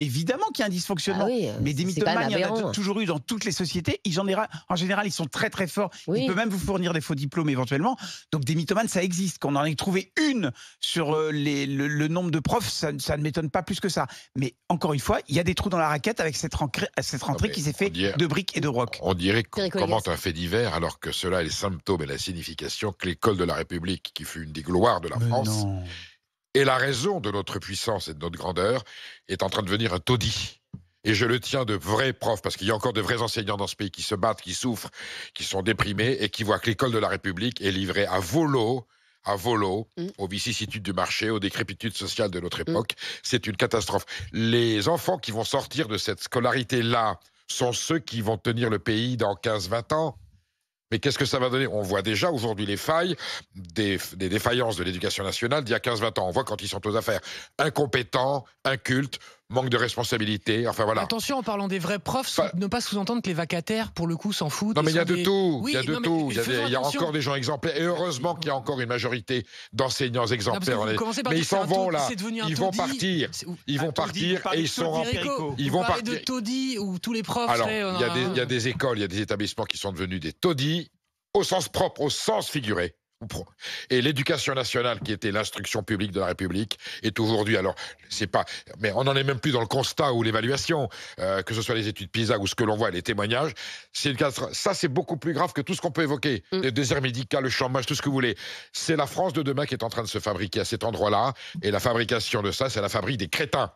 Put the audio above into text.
Évidemment qu'il y a un dysfonctionnement, ah euh, mais des mythomanes, il y en a toujours eu dans toutes les sociétés. Ils en, en général, ils sont très très forts. Ils peuvent même vous fournir des faux diplômes éventuellement. Donc des mythomanes, ça existe. Qu'on en ait trouvé une sur euh, le, nombre de profs, ça, ne m'étonne pas plus que ça. Mais encore une fois, il y a des trous dans la raquette avec cette, rentrée, euh, cette rentrée qui s'est faite de briques et de rocs. On dirait qu'on commente un fait divers alors que cela est le symptôme et la signification que l'école de la République, qui fut une des gloires de la France, et la raison de notre puissance et de notre grandeur est en train de devenir un taudis. Et je le tiens de vrais profs, parce qu'il y a encore de vrais enseignants dans ce pays qui se battent, qui souffrent, qui sont déprimés et qui voient que l'école de la République est livrée à volo, à volo, mm. aux vicissitudes du marché, aux décrépitudes sociales de notre mm. époque. C'est une catastrophe. Les enfants qui vont sortir de cette scolarité-là sont ceux qui vont tenir le pays dans 15-20 ans. Mais qu'est-ce que ça va donner On voit déjà aujourd'hui les failles des, défaillances de l'éducation nationale d'il y a 15-20 ans. On voit quand ils sont aux affaires incompétents, incultes, manque de responsabilité. Enfin voilà. Attention, en parlant des vrais profs, ne pas sous-entendre que les vacataires, pour le coup, s'en foutent. Non, mais il y a de tout. il y a de tout. Il y, a, encore des gens exemplaires. Et heureusement qu'il y a encore une majorité d'enseignants exemplaires. mais ils s'en vont là. Ils vont partir. Ils bah, vont partir et ils sont en Ils vont partir. de taudis où tous les profs. Alors, euh, il y a des écoles, il y a des établissements qui sont devenus des taudis au sens propre, au sens figuré. Et l'éducation nationale, qui était l'instruction publique de la République, est aujourd'hui, alors, c'est pas, mais on n'en est même plus dans le constat ou l'évaluation, euh, que ce soit les études PISA ou ce que l'on voit, les témoignages. ça, c'est beaucoup plus grave que tout ce qu'on peut évoquer. Mm. Les déserts médicaux, le chômage, tout ce que vous voulez. C'est la France de demain qui est en train de se fabriquer à cet endroit-là. Et la fabrication de ça, c'est la fabrique des crétins.